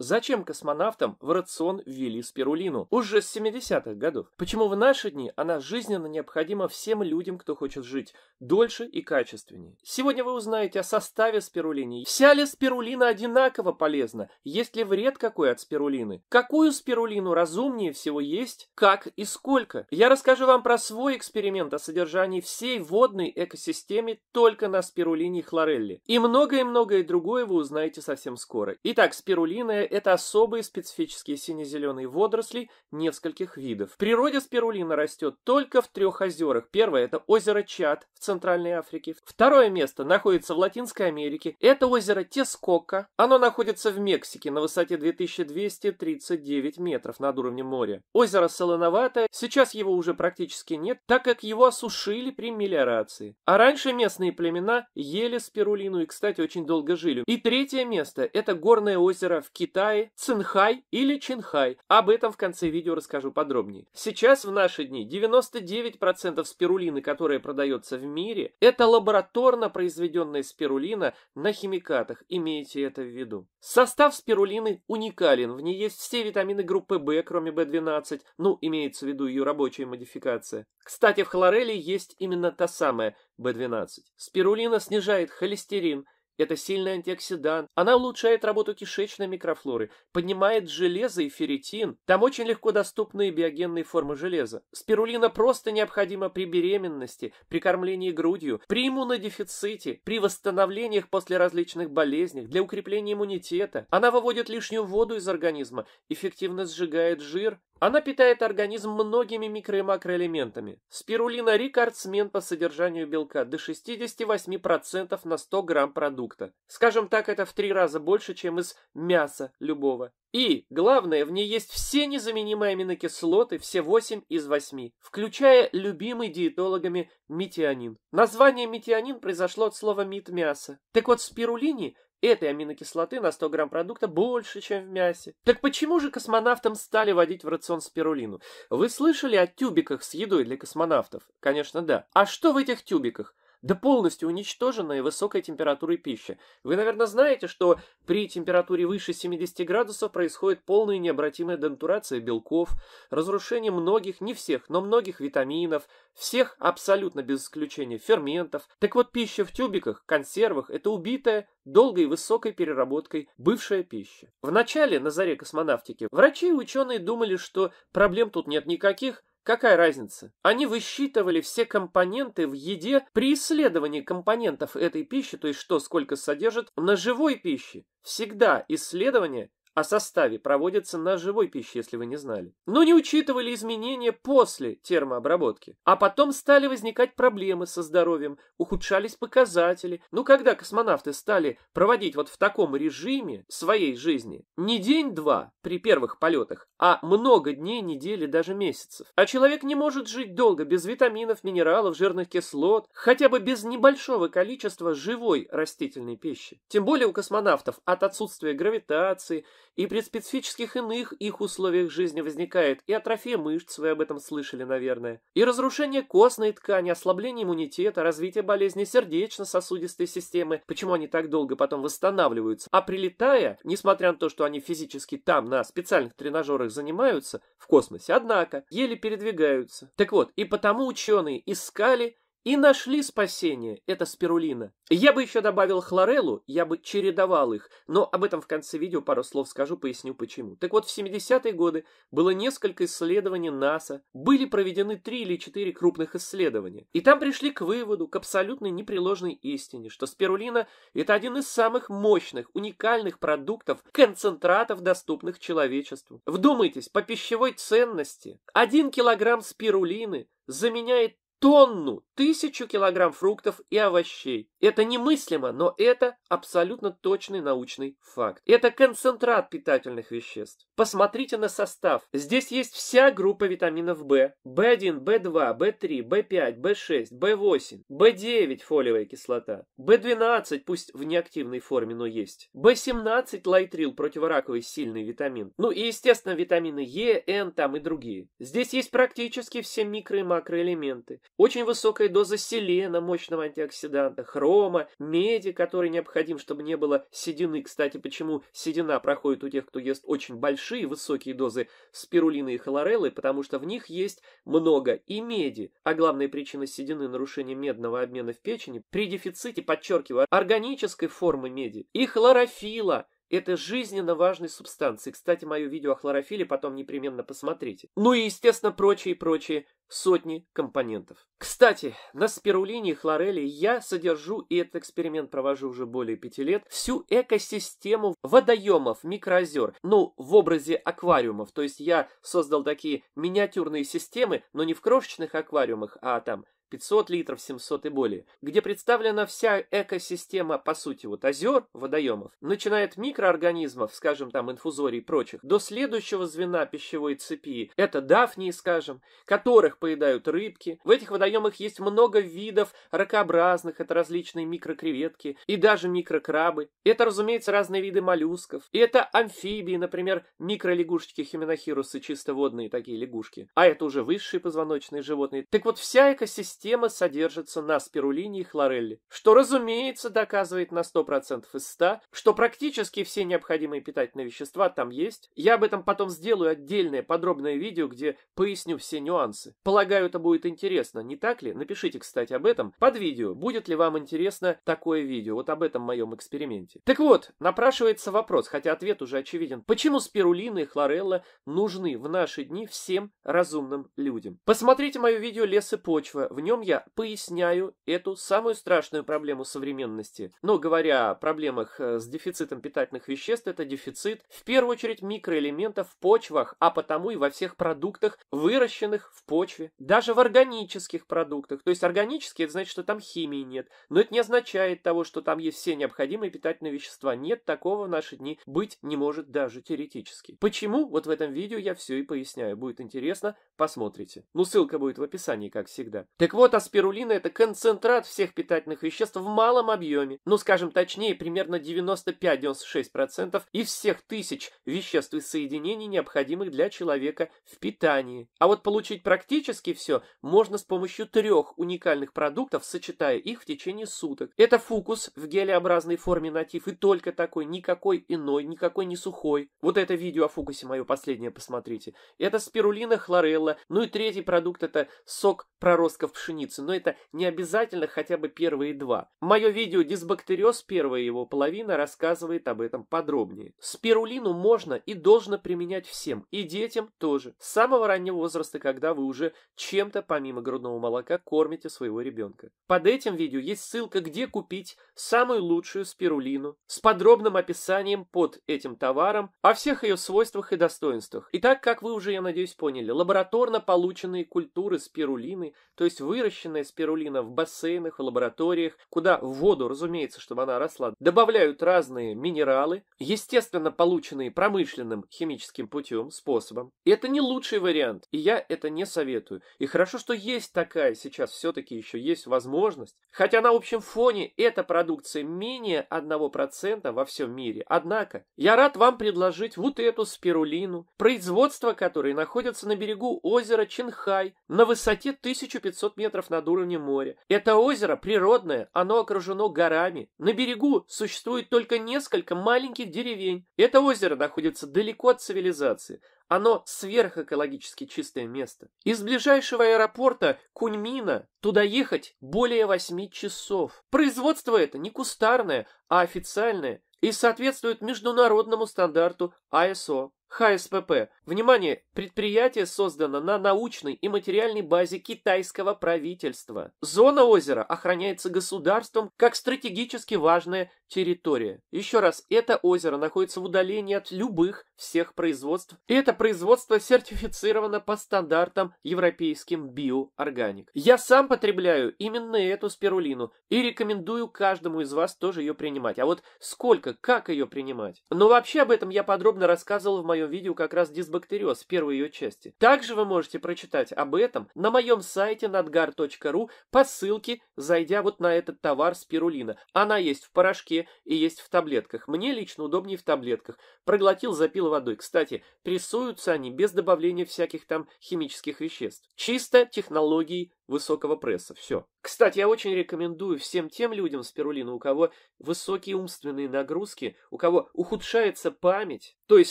Зачем космонавтам в рацион ввели спирулину уже с 70-х годов? Почему в наши дни она жизненно необходима всем людям, кто хочет жить дольше и качественнее? Сегодня вы узнаете о составе спирулины. Вся ли спирулина одинаково полезна? Есть ли вред какой от спирулины? Какую спирулину разумнее всего есть? Как и сколько? Я расскажу вам про свой эксперимент о содержании всей водной экосистеме только на спирулине и хлорелле. И многое-многое другое вы узнаете совсем скоро. Итак, спирулина это особые специфические сине-зеленые водоросли нескольких видов. В природе спирулина растет только в трех озерах. Первое – это озеро Чад в Центральной Африке. Второе место находится в Латинской Америке. Это озеро Тескока. Оно находится в Мексике на высоте 2239 метров над уровнем моря. Озеро Солоноватое. Сейчас его уже практически нет, так как его осушили при мелиорации. А раньше местные племена ели спирулину и, кстати, очень долго жили. И третье место – это горное озеро в Китае Китае, Цинхай или Чинхай. Об этом в конце видео расскажу подробнее. Сейчас в наши дни 99% спирулины, которая продается в мире, это лабораторно произведенная спирулина на химикатах, имейте это в виду. Состав спирулины уникален, в ней есть все витамины группы В, кроме В12, ну, имеется в виду ее рабочая модификация. Кстати, в хлореле есть именно та самая В12. Спирулина снижает холестерин, это сильный антиоксидант. Она улучшает работу кишечной микрофлоры, поднимает железо и ферритин. Там очень легко доступны биогенные формы железа. Спирулина просто необходима при беременности, при кормлении грудью, при иммунодефиците, при восстановлениях после различных болезней, для укрепления иммунитета. Она выводит лишнюю воду из организма, эффективно сжигает жир она питает организм многими микро- и макроэлементами. Спирулина – рекордсмен по содержанию белка до 68% на 100 грамм продукта. Скажем так, это в три раза больше, чем из мяса любого. И, главное, в ней есть все незаменимые аминокислоты, все 8 из 8, включая любимый диетологами метионин. Название метионин произошло от слова «мит» – мясо. Так вот, в спирулине Этой аминокислоты на 100 грамм продукта больше, чем в мясе. Так почему же космонавтам стали вводить в рацион спирулину? Вы слышали о тюбиках с едой для космонавтов? Конечно, да. А что в этих тюбиках? да полностью уничтоженная высокой температурой пищи. Вы, наверное, знаете, что при температуре выше 70 градусов происходит полная необратимая дентурация белков, разрушение многих, не всех, но многих витаминов, всех абсолютно без исключения ферментов. Так вот, пища в тюбиках, консервах – это убитая долгой и высокой переработкой бывшая пища. В начале, на заре космонавтики, врачи и ученые думали, что проблем тут нет никаких, Какая разница? Они высчитывали все компоненты в еде при исследовании компонентов этой пищи, то есть что сколько содержит на живой пище. Всегда исследование о составе проводятся на живой пище, если вы не знали. Но не учитывали изменения после термообработки. А потом стали возникать проблемы со здоровьем, ухудшались показатели. Ну, когда космонавты стали проводить вот в таком режиме своей жизни, не день-два при первых полетах, а много дней, недели, даже месяцев. А человек не может жить долго без витаминов, минералов, жирных кислот, хотя бы без небольшого количества живой растительной пищи. Тем более у космонавтов от отсутствия гравитации, и при специфических иных их условиях жизни возникает и атрофия мышц, вы об этом слышали, наверное, и разрушение костной ткани, ослабление иммунитета, развитие болезней сердечно-сосудистой системы, почему они так долго потом восстанавливаются. А прилетая, несмотря на то, что они физически там на специальных тренажерах занимаются, в космосе, однако, еле передвигаются. Так вот, и потому ученые искали и нашли спасение, это спирулина. Я бы еще добавил хлореллу, я бы чередовал их, но об этом в конце видео пару слов скажу, поясню почему. Так вот, в 70-е годы было несколько исследований НАСА, были проведены три или четыре крупных исследования, и там пришли к выводу, к абсолютной непреложной истине, что спирулина – это один из самых мощных, уникальных продуктов, концентратов, доступных человечеству. Вдумайтесь, по пищевой ценности один килограмм спирулины заменяет тонну, тысячу килограмм фруктов и овощей. Это немыслимо, но это абсолютно точный научный факт. Это концентрат питательных веществ. Посмотрите на состав. Здесь есть вся группа витаминов В. В1, В2, В3, В5, В6, В8, В9 фолиевая кислота, В12, пусть в неактивной форме, но есть. В17 лайтрил, противораковый сильный витамин. Ну и, естественно, витамины Е, Н там и другие. Здесь есть практически все микро и макроэлементы очень высокая доза селена, мощного антиоксиданта, хрома, меди, который необходим, чтобы не было седины. Кстати, почему седина проходит у тех, кто ест очень большие высокие дозы спирулины и хлореллы, потому что в них есть много и меди. А главная причина седины – нарушение медного обмена в печени при дефиците, подчеркиваю, органической формы меди и хлорофила – это жизненно важные субстанции. Кстати, мое видео о хлорофиле потом непременно посмотрите. Ну и, естественно, прочие-прочие сотни компонентов. Кстати, на спирулине и хлореле я содержу, и этот эксперимент провожу уже более пяти лет, всю экосистему водоемов, микроозер, ну, в образе аквариумов. То есть я создал такие миниатюрные системы, но не в крошечных аквариумах, а там 500 литров, 700 и более, где представлена вся экосистема, по сути, вот озер, водоемов, начиная от микроорганизмов, скажем, там, инфузорий и прочих, до следующего звена пищевой цепи, это дафнии, скажем, которых поедают рыбки. В этих водоемах есть много видов ракообразных, это различные микрокреветки и даже микрокрабы. Это, разумеется, разные виды моллюсков. И это амфибии, например, микролягушечки хименохирусы, чисто водные такие лягушки. А это уже высшие позвоночные животные. Так вот, вся экосистема системы содержится на спирулине и хлорелле, что, разумеется, доказывает на 100% из 100, что практически все необходимые питательные вещества там есть. Я об этом потом сделаю отдельное подробное видео, где поясню все нюансы. Полагаю, это будет интересно, не так ли? Напишите, кстати, об этом под видео. Будет ли вам интересно такое видео? Вот об этом моем эксперименте. Так вот, напрашивается вопрос, хотя ответ уже очевиден. Почему спирулина и хлорелла нужны в наши дни всем разумным людям? Посмотрите мое видео «Лес и почва». В нем я поясняю эту самую страшную проблему современности. Но говоря о проблемах э, с дефицитом питательных веществ, это дефицит в первую очередь микроэлементов в почвах, а потому и во всех продуктах, выращенных в почве. Даже в органических продуктах. То есть органические, это значит, что там химии нет. Но это не означает того, что там есть все необходимые питательные вещества. Нет, такого в наши дни быть не может даже теоретически. Почему? Вот в этом видео я все и поясняю. Будет интересно, посмотрите. Ну, ссылка будет в описании, как всегда. Так вот, вот, аспирулина – это концентрат всех питательных веществ в малом объеме, ну, скажем точнее, примерно 95-96% из всех тысяч веществ и соединений, необходимых для человека в питании. А вот получить практически все можно с помощью трех уникальных продуктов, сочетая их в течение суток. Это фукус в гелеобразной форме натив и только такой, никакой иной, никакой не сухой. Вот это видео о фукусе мое последнее, посмотрите. Это спирулина хлорелла, ну и третий продукт – это сок проростков пшеницы пшеницы, но это не обязательно хотя бы первые два. Мое видео «Дисбактериоз. Первая его половина» рассказывает об этом подробнее. Спирулину можно и должно применять всем, и детям тоже, с самого раннего возраста, когда вы уже чем-то помимо грудного молока кормите своего ребенка. Под этим видео есть ссылка, где купить самую лучшую спирулину с подробным описанием под этим товаром о всех ее свойствах и достоинствах. Итак, как вы уже, я надеюсь, поняли, лабораторно полученные культуры спирулины, то есть вы Выращенная спирулина в бассейнах, в лабораториях, куда в воду, разумеется, чтобы она росла, добавляют разные минералы, естественно, полученные промышленным химическим путем, способом. И это не лучший вариант, и я это не советую. И хорошо, что есть такая сейчас все-таки еще есть возможность, хотя на общем фоне эта продукция менее 1% во всем мире. Однако, я рад вам предложить вот эту спирулину, производство которой находится на берегу озера Чинхай на высоте 1500 метров над уровнем моря. Это озеро природное, оно окружено горами. На берегу существует только несколько маленьких деревень. Это озеро находится далеко от цивилизации. Оно сверхэкологически чистое место. Из ближайшего аэропорта Куньмина туда ехать более 8 часов. Производство это не кустарное, а официальное и соответствует международному стандарту ISO ХСПП. Внимание! Предприятие создано на научной и материальной базе китайского правительства. Зона озера охраняется государством как стратегически важное территория. Еще раз, это озеро находится в удалении от любых всех производств. И это производство сертифицировано по стандартам европейским биоорганик. Я сам потребляю именно эту спирулину и рекомендую каждому из вас тоже ее принимать. А вот сколько, как ее принимать? Но ну, вообще об этом я подробно рассказывал в моем видео как раз дисбактериоз в первой ее части. Также вы можете прочитать об этом на моем сайте nadgar.ru по ссылке, зайдя вот на этот товар спирулина. Она есть в порошке молоке и есть в таблетках. Мне лично удобнее в таблетках. Проглотил, запил водой. Кстати, прессуются они без добавления всяких там химических веществ. Чисто технологией высокого пресса. Все. Кстати, я очень рекомендую всем тем людям спирулина, у кого высокие умственные нагрузки, у кого ухудшается память, то есть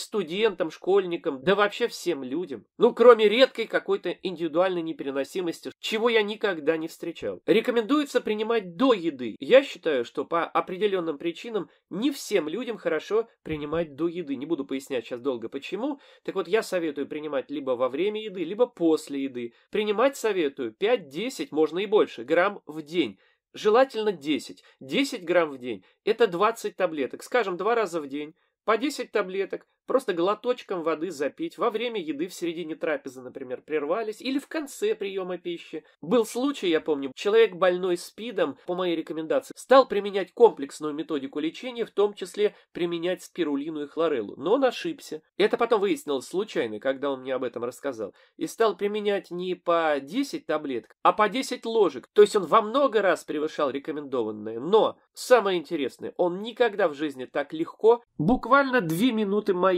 студентам, школьникам, да вообще всем людям. Ну, кроме редкой какой-то индивидуальной непереносимости, чего я никогда не встречал. Рекомендуется принимать до еды. Я считаю, что по определенным причинам не всем людям хорошо принимать до еды. Не буду пояснять сейчас долго почему. Так вот, я советую принимать либо во время еды, либо после еды. Принимать советую 5 10, можно и больше, грамм в день. Желательно 10. 10 грамм в день. Это 20 таблеток. Скажем, два раза в день. По 10 таблеток. Просто глоточком воды запить, во время еды в середине трапезы, например, прервались, или в конце приема пищи. Был случай, я помню, человек больной СПИДом, по моей рекомендации, стал применять комплексную методику лечения, в том числе применять спирулину и хлореллу, но он ошибся. Это потом выяснилось случайно, когда он мне об этом рассказал, и стал применять не по 10 таблеток, а по 10 ложек, то есть он во много раз превышал рекомендованное, но, самое интересное, он никогда в жизни так легко, буквально 2 минуты моей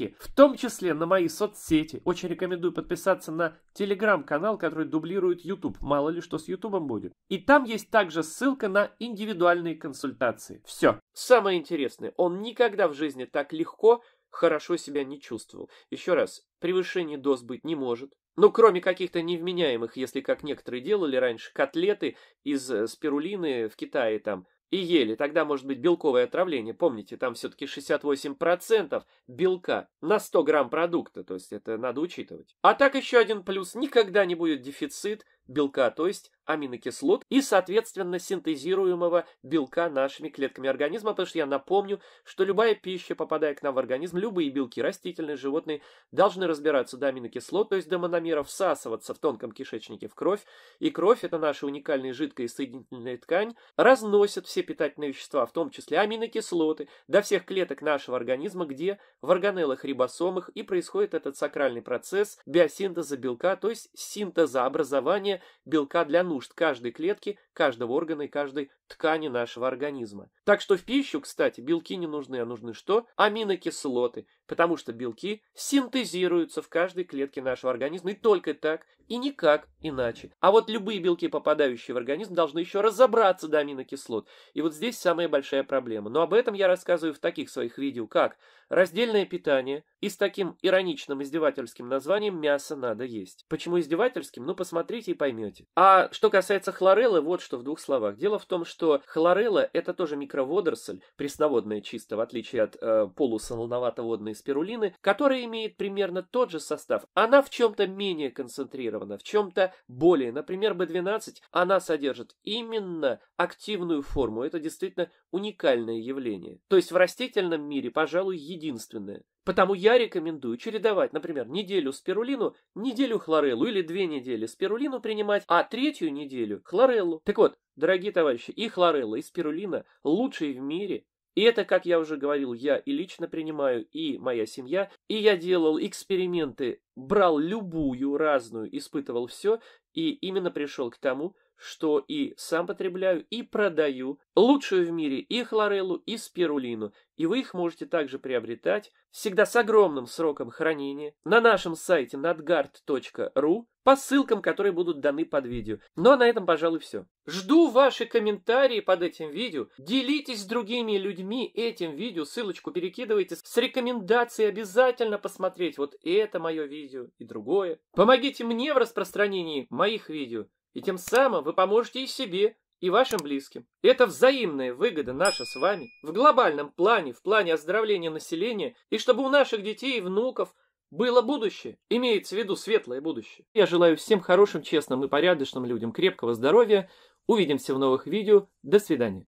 ссылки, в том числе на мои соцсети. Очень рекомендую подписаться на телеграм-канал, который дублирует YouTube. Мало ли что с YouTube будет. И там есть также ссылка на индивидуальные консультации. Все. Самое интересное, он никогда в жизни так легко хорошо себя не чувствовал. Еще раз, превышение доз быть не может. Ну, кроме каких-то невменяемых, если как некоторые делали раньше, котлеты из э, спирулины в Китае там и ели. Тогда может быть белковое отравление. Помните, там все-таки 68% белка на 100 грамм продукта. То есть это надо учитывать. А так еще один плюс. Никогда не будет дефицит белка, то есть аминокислот, и, соответственно, синтезируемого белка нашими клетками организма, потому что я напомню, что любая пища, попадая к нам в организм, любые белки, растительные, животные, должны разбираться до аминокислот, то есть до мономеров, всасываться в тонком кишечнике в кровь, и кровь, это наша уникальная жидкая соединительная ткань, разносит все питательные вещества, в том числе аминокислоты, до всех клеток нашего организма, где в органеллах рибосомах и происходит этот сакральный процесс биосинтеза белка, то есть синтеза образования белка для нужд каждой клетки, каждого органа и каждой ткани нашего организма. Так что в пищу, кстати, белки не нужны, а нужны что? Аминокислоты, потому что белки синтезируются в каждой клетке нашего организма и только так, и никак иначе. А вот любые белки, попадающие в организм, должны еще разобраться до аминокислот. И вот здесь самая большая проблема. Но об этом я рассказываю в таких своих видео, как Раздельное питание и с таким ироничным издевательским названием мясо надо есть. Почему издевательским? Ну, посмотрите и поймете. А что касается хлореллы, вот что в двух словах. Дело в том, что хлорелла – это тоже микроводоросль, пресноводная чисто, в отличие от э, полусолоновато-водной спирулины, которая имеет примерно тот же состав. Она в чем-то менее концентрирована, в чем-то более. Например, B12, она содержит именно активную форму. Это действительно уникальное явление. То есть в растительном мире, пожалуй, единственное единственное. Потому я рекомендую чередовать, например, неделю спирулину, неделю хлореллу или две недели спирулину принимать, а третью неделю хлореллу. Так вот, дорогие товарищи, и хлорелла, и спирулина лучшие в мире. И это, как я уже говорил, я и лично принимаю, и моя семья. И я делал эксперименты, брал любую разную, испытывал все, и именно пришел к тому, что и сам потребляю, и продаю лучшую в мире и хлореллу, и спирулину. И вы их можете также приобретать, всегда с огромным сроком хранения, на нашем сайте nadgard.ru по ссылкам, которые будут даны под видео. Ну а на этом, пожалуй, все. Жду ваши комментарии под этим видео. Делитесь с другими людьми этим видео, ссылочку перекидывайте с рекомендацией обязательно посмотреть вот это мое видео и другое. Помогите мне в распространении моих видео. И тем самым вы поможете и себе, и вашим близким. это взаимная выгода наша с вами в глобальном плане, в плане оздоровления населения, и чтобы у наших детей и внуков было будущее, имеется в виду светлое будущее. Я желаю всем хорошим, честным и порядочным людям крепкого здоровья. Увидимся в новых видео. До свидания.